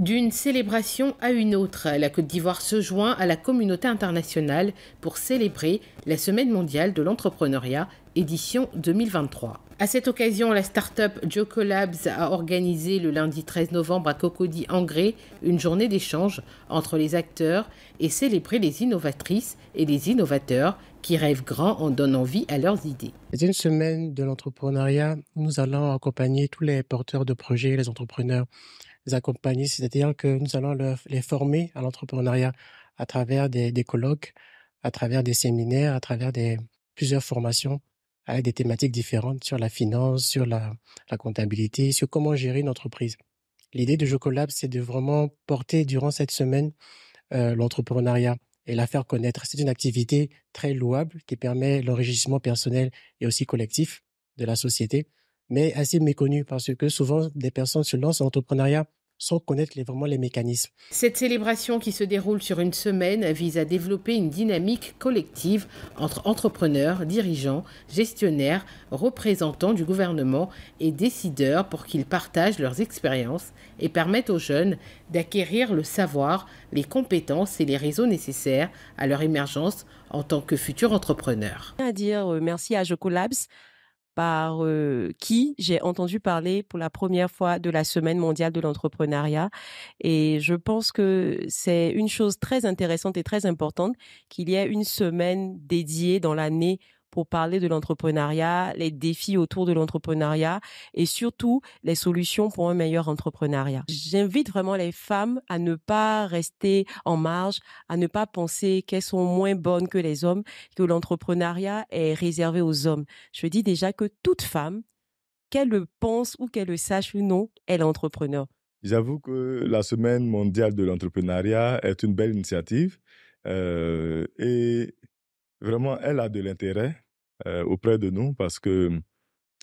D'une célébration à une autre, la Côte d'Ivoire se joint à la communauté internationale pour célébrer la Semaine mondiale de l'entrepreneuriat, édition 2023. À cette occasion, la start-up JoCollabs a organisé le lundi 13 novembre à Cocody Engrais une journée d'échange entre les acteurs et célébrer les innovatrices et les innovateurs qui rêvent grand en donnant vie à leurs idées. C'est une semaine de l'entrepreneuriat. Nous allons accompagner tous les porteurs de projets, les entrepreneurs, les accompagner, c'est-à-dire que nous allons les former à l'entrepreneuriat à travers des, des colloques, à travers des séminaires, à travers des, plusieurs formations avec des thématiques différentes sur la finance, sur la, comptabilité, sur comment gérer une entreprise. L'idée de Jocolab, c'est de vraiment porter durant cette semaine euh, l'entrepreneuriat et la faire connaître. C'est une activité très louable qui permet l'enrichissement personnel et aussi collectif de la société, mais assez méconnue parce que souvent des personnes se lancent en entrepreneuriat sans connaître vraiment les mécanismes. Cette célébration qui se déroule sur une semaine vise à développer une dynamique collective entre entrepreneurs, dirigeants, gestionnaires, représentants du gouvernement et décideurs pour qu'ils partagent leurs expériences et permettent aux jeunes d'acquérir le savoir, les compétences et les réseaux nécessaires à leur émergence en tant que futurs entrepreneurs. À dire euh, merci à Jocolabs par euh, qui j'ai entendu parler pour la première fois de la Semaine mondiale de l'entrepreneuriat. Et je pense que c'est une chose très intéressante et très importante qu'il y ait une semaine dédiée dans l'année pour parler de l'entrepreneuriat, les défis autour de l'entrepreneuriat et surtout les solutions pour un meilleur entrepreneuriat. J'invite vraiment les femmes à ne pas rester en marge, à ne pas penser qu'elles sont moins bonnes que les hommes, que l'entrepreneuriat est réservé aux hommes. Je dis déjà que toute femme, qu'elle le pense ou qu'elle le sache ou non, est l'entrepreneur. J'avoue que la Semaine mondiale de l'entrepreneuriat est une belle initiative euh, et vraiment, elle a de l'intérêt euh, auprès de nous parce que hum,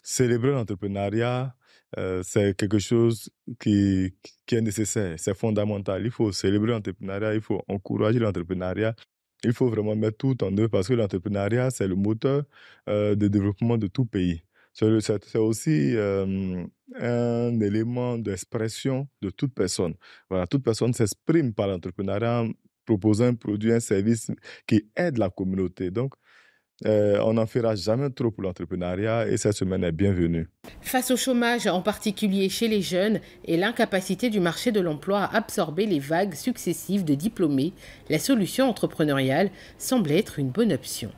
célébrer l'entrepreneuriat, euh, c'est quelque chose qui, est nécessaire, c'est fondamental. Il faut célébrer l'entrepreneuriat, il faut encourager l'entrepreneuriat. Il faut vraiment mettre tout en œuvre parce que l'entrepreneuriat, c'est le moteur euh, de développement de tout pays. C'est aussi un élément d'expression de toute personne. Voilà, toute personne s'exprime par l'entrepreneuriat proposer un produit, un service qui aide la communauté. Donc, euh, on n'en fera jamais trop pour l'entrepreneuriat et cette semaine est bienvenue. Face au chômage, en particulier chez les jeunes, et l'incapacité du marché de l'emploi à absorber les vagues successives de diplômés, la solution entrepreneuriale semble être une bonne option.